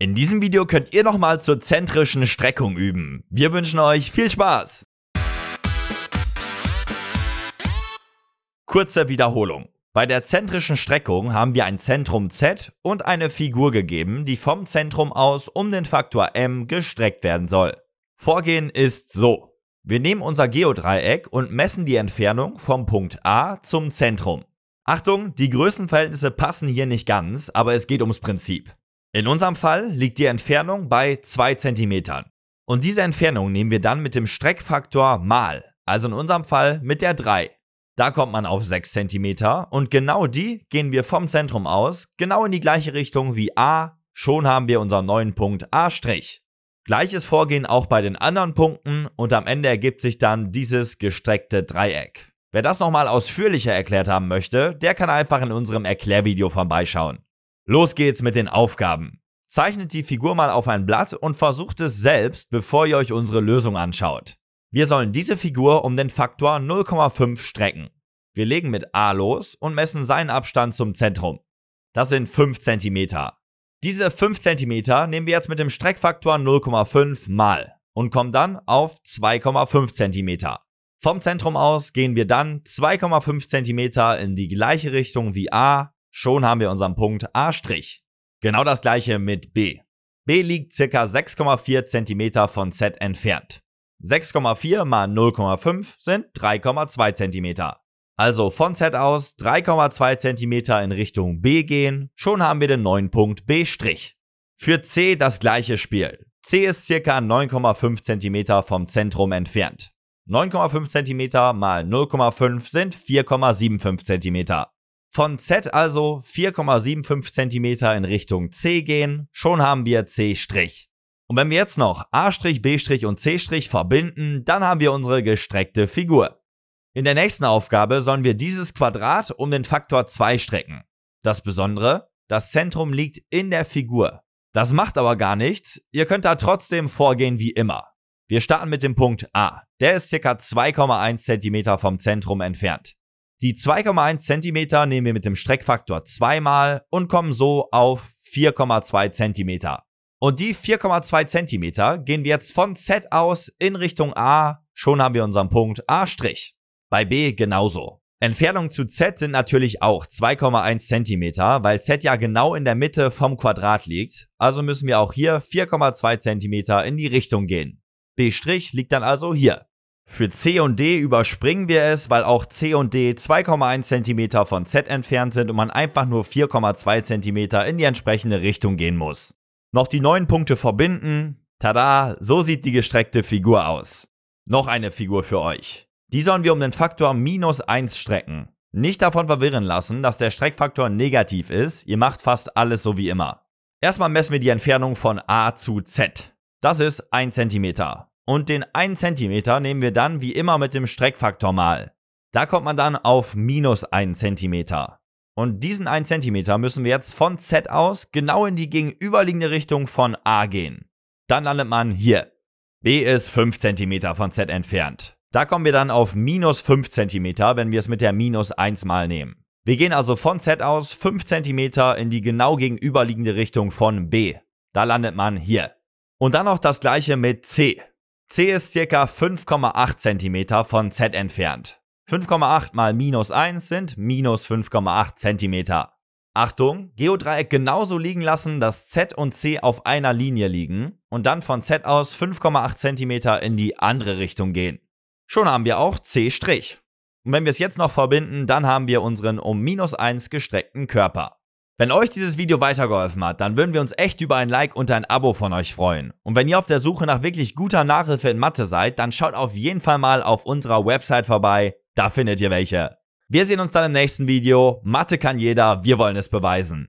In diesem Video könnt ihr nochmal zur zentrischen Streckung üben. Wir wünschen euch viel Spaß! Kurze Wiederholung. Bei der zentrischen Streckung haben wir ein Zentrum Z und eine Figur gegeben, die vom Zentrum aus um den Faktor m gestreckt werden soll. Vorgehen ist so. Wir nehmen unser Geodreieck und messen die Entfernung vom Punkt A zum Zentrum. Achtung, die Größenverhältnisse passen hier nicht ganz, aber es geht ums Prinzip. In unserem Fall liegt die Entfernung bei 2 cm. Und diese Entfernung nehmen wir dann mit dem Streckfaktor mal, also in unserem Fall mit der 3. Da kommt man auf 6 cm und genau die gehen wir vom Zentrum aus, genau in die gleiche Richtung wie A, schon haben wir unseren neuen Punkt A'. Gleiches Vorgehen auch bei den anderen Punkten und am Ende ergibt sich dann dieses gestreckte Dreieck. Wer das nochmal ausführlicher erklärt haben möchte, der kann einfach in unserem Erklärvideo vorbeischauen. Los geht's mit den Aufgaben. Zeichnet die Figur mal auf ein Blatt und versucht es selbst, bevor ihr euch unsere Lösung anschaut. Wir sollen diese Figur um den Faktor 0,5 strecken. Wir legen mit A los und messen seinen Abstand zum Zentrum. Das sind 5 cm. Diese 5 cm nehmen wir jetzt mit dem Streckfaktor 0,5 mal und kommen dann auf 2,5 cm. Vom Zentrum aus gehen wir dann 2,5 cm in die gleiche Richtung wie A Schon haben wir unseren Punkt A'. Genau das gleiche mit B. B liegt ca. 6,4 cm von Z entfernt. 6,4 mal 0,5 sind 3,2 cm. Also von Z aus 3,2 cm in Richtung B gehen, schon haben wir den neuen Punkt B'. Für C das gleiche Spiel. C ist ca. 9,5 cm vom Zentrum entfernt. 9,5 cm mal 0,5 sind 4,75 cm. Von Z also 4,75 cm in Richtung C gehen, schon haben wir C'. Und wenn wir jetzt noch A', B' und C' verbinden, dann haben wir unsere gestreckte Figur. In der nächsten Aufgabe sollen wir dieses Quadrat um den Faktor 2 strecken. Das Besondere, das Zentrum liegt in der Figur. Das macht aber gar nichts, ihr könnt da trotzdem vorgehen wie immer. Wir starten mit dem Punkt A, der ist ca. 2,1 cm vom Zentrum entfernt. Die 2,1 cm nehmen wir mit dem Streckfaktor zweimal und kommen so auf 4,2 cm. Und die 4,2 cm gehen wir jetzt von Z aus in Richtung A, schon haben wir unseren Punkt A'. Bei B genauso. Entfernung zu Z sind natürlich auch 2,1 cm, weil Z ja genau in der Mitte vom Quadrat liegt, also müssen wir auch hier 4,2 cm in die Richtung gehen. B' liegt dann also hier. Für C und D überspringen wir es, weil auch C und D 2,1 cm von Z entfernt sind und man einfach nur 4,2 cm in die entsprechende Richtung gehen muss. Noch die neuen Punkte verbinden. Tada, so sieht die gestreckte Figur aus. Noch eine Figur für euch. Die sollen wir um den Faktor minus 1 strecken. Nicht davon verwirren lassen, dass der Streckfaktor negativ ist. Ihr macht fast alles so wie immer. Erstmal messen wir die Entfernung von A zu Z. Das ist 1 cm und den 1 cm nehmen wir dann wie immer mit dem Streckfaktor mal. Da kommt man dann auf minus 1 cm. Und diesen 1 cm müssen wir jetzt von Z aus genau in die gegenüberliegende Richtung von A gehen. Dann landet man hier. B ist 5 cm von Z entfernt. Da kommen wir dann auf minus 5 cm, wenn wir es mit der minus 1 mal nehmen. Wir gehen also von Z aus 5 cm in die genau gegenüberliegende Richtung von B. Da landet man hier. Und dann noch das gleiche mit C. C ist ca. 5,8 cm von Z entfernt. 5,8 mal minus 1 sind minus 5,8 cm. Achtung, Geodreieck genauso liegen lassen, dass Z und C auf einer Linie liegen und dann von Z aus 5,8 cm in die andere Richtung gehen. Schon haben wir auch C'. Und wenn wir es jetzt noch verbinden, dann haben wir unseren um minus 1 gestreckten Körper. Wenn euch dieses Video weitergeholfen hat, dann würden wir uns echt über ein Like und ein Abo von euch freuen. Und wenn ihr auf der Suche nach wirklich guter Nachhilfe in Mathe seid, dann schaut auf jeden Fall mal auf unserer Website vorbei, da findet ihr welche. Wir sehen uns dann im nächsten Video. Mathe kann jeder, wir wollen es beweisen.